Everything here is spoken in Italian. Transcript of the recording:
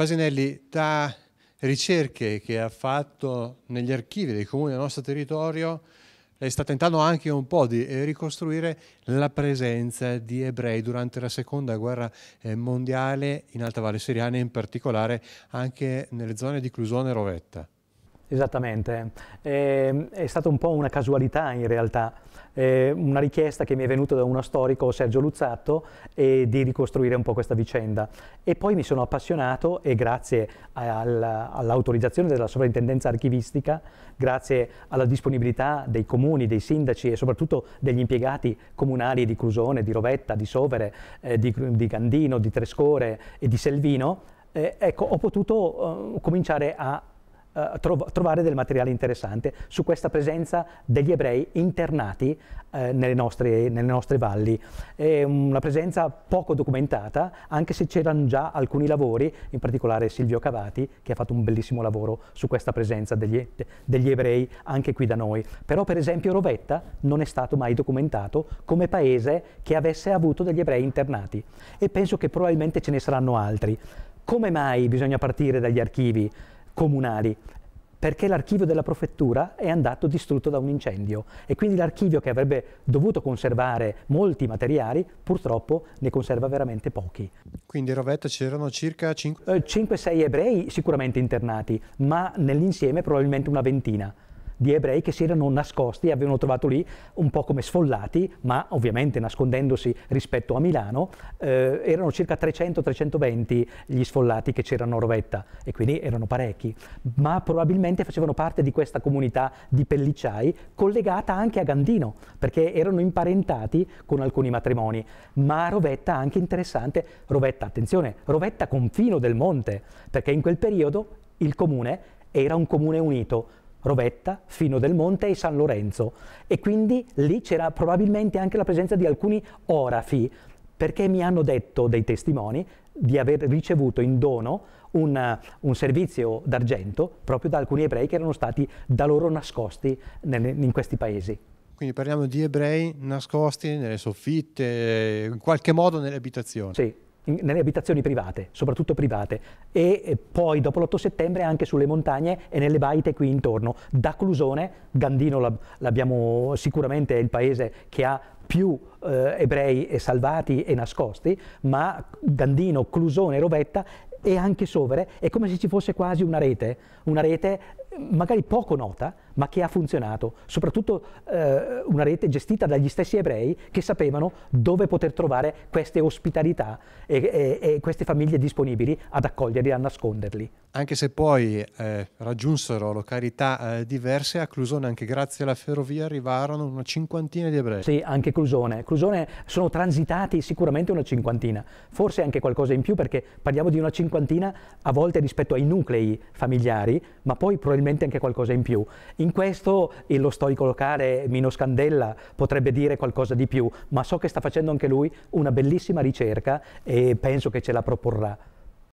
Pasinelli, da ricerche che ha fatto negli archivi dei comuni del nostro territorio, lei sta tentando anche un po' di eh, ricostruire la presenza di ebrei durante la seconda guerra eh, mondiale in Alta Valle Siriana, in particolare anche nelle zone di Clusone e Rovetta. Esattamente, eh, è stata un po' una casualità in realtà, eh, una richiesta che mi è venuta da uno storico, Sergio Luzzatto, eh, di ricostruire un po' questa vicenda. E poi mi sono appassionato e grazie al, all'autorizzazione della sovrintendenza archivistica, grazie alla disponibilità dei comuni, dei sindaci e soprattutto degli impiegati comunali di Crusone, di Rovetta, di Sovere, eh, di, di Gandino, di Trescore e di Selvino, eh, ecco, ho potuto eh, cominciare a eh, trov- trovare del materiale interessante su questa presenza degli ebrei internati eh, nelle, nostre, nelle, nostre, valli. È una presenza poco documentata, anche se c'erano già alcuni lavori, in particolare Silvio Cavati, che ha fatto un bellissimo lavoro su questa presenza degli, degli ebrei anche qui da noi. Però per esempio Rovetta non è stato mai documentato come paese che avesse avuto degli ebrei internati e penso che probabilmente ce ne saranno altri. Come mai bisogna partire dagli archivi? comunali perché l'archivio della prefettura è andato distrutto da un incendio e quindi l'archivio che avrebbe dovuto conservare molti materiali purtroppo ne conserva veramente pochi. Quindi a Rovetta c'erano circa 5-6 eh, ebrei sicuramente internati, ma nell'insieme probabilmente una ventina di ebrei che si erano nascosti e avevano trovato lì un po' come sfollati, ma ovviamente nascondendosi rispetto a Milano, eh, erano circa 300-320 gli sfollati che c'erano a Rovetta e quindi erano parecchi, ma probabilmente facevano parte di questa comunità di pellicciai collegata anche a Gandino, perché erano imparentati con alcuni matrimoni, ma Rovetta anche interessante, Rovetta, attenzione, Rovetta confino del monte, perché in quel periodo il comune era un comune unito, Rovetta, Fino del Monte e San Lorenzo e quindi lì c'era probabilmente anche la presenza di alcuni orafi perché mi hanno detto dei testimoni di aver ricevuto in dono un, un servizio d'argento proprio da alcuni ebrei che erano stati da loro nascosti nel, in questi paesi. Quindi parliamo di ebrei nascosti nelle soffitte, in qualche modo nelle abitazioni. Sì, nelle abitazioni private, soprattutto private, e, e poi dopo l'8 settembre anche sulle montagne e nelle baite qui intorno. Da Clusone, Gandino l'abbiamo sicuramente è il paese che ha più eh, ebrei salvati e nascosti, ma Gandino, Clusone, Rovetta e anche Sovere è come se ci fosse quasi una rete, una rete magari poco nota, ma che ha funzionato, soprattutto eh, una rete gestita dagli stessi ebrei che sapevano dove poter trovare queste ospitalità e, e, e queste famiglie disponibili ad accoglierli, a nasconderli. Anche se poi eh, raggiunsero località eh, diverse, a Clusone anche grazie alla ferrovia arrivarono una cinquantina di ebrei. Sì, anche Clusone. Clusone sono transitati sicuramente una cinquantina, forse anche qualcosa in più perché parliamo di una cinquantina a volte rispetto ai nuclei familiari, ma poi probabilmente probabilmente anche qualcosa in più. In questo lo storico locale Mino Scandella potrebbe dire qualcosa di più, ma so che sta facendo anche lui una bellissima ricerca e penso che ce la proporrà.